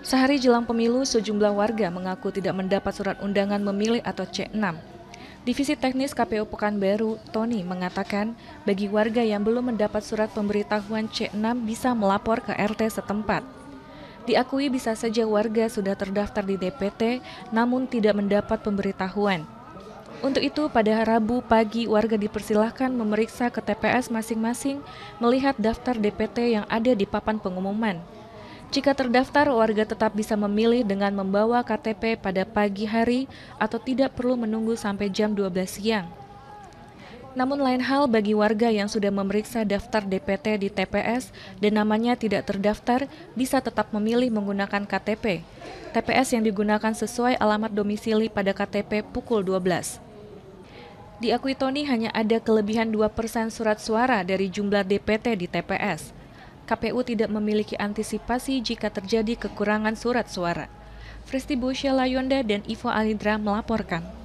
Sehari jelang pemilu, sejumlah warga mengaku tidak mendapat surat undangan memilih atau C6. Divisi Teknis KPU Pekanbaru, Tony, mengatakan bagi warga yang belum mendapat surat pemberitahuan C6 bisa melapor ke RT setempat. Diakui bisa saja warga sudah terdaftar di DPT namun tidak mendapat pemberitahuan. Untuk itu, pada Rabu pagi warga dipersilahkan memeriksa ke TPS masing-masing melihat daftar DPT yang ada di papan pengumuman. Jika terdaftar, warga tetap bisa memilih dengan membawa KTP pada pagi hari atau tidak perlu menunggu sampai jam 12 siang. Namun lain hal bagi warga yang sudah memeriksa daftar DPT di TPS dan namanya tidak terdaftar bisa tetap memilih menggunakan KTP. TPS yang digunakan sesuai alamat domisili pada KTP pukul 12. Diakui Tony hanya ada kelebihan 2% surat suara dari jumlah DPT di TPS. KPU tidak memiliki antisipasi jika terjadi kekurangan surat suara. Fristi Bosya Layonda dan Ivo Alindra melaporkan.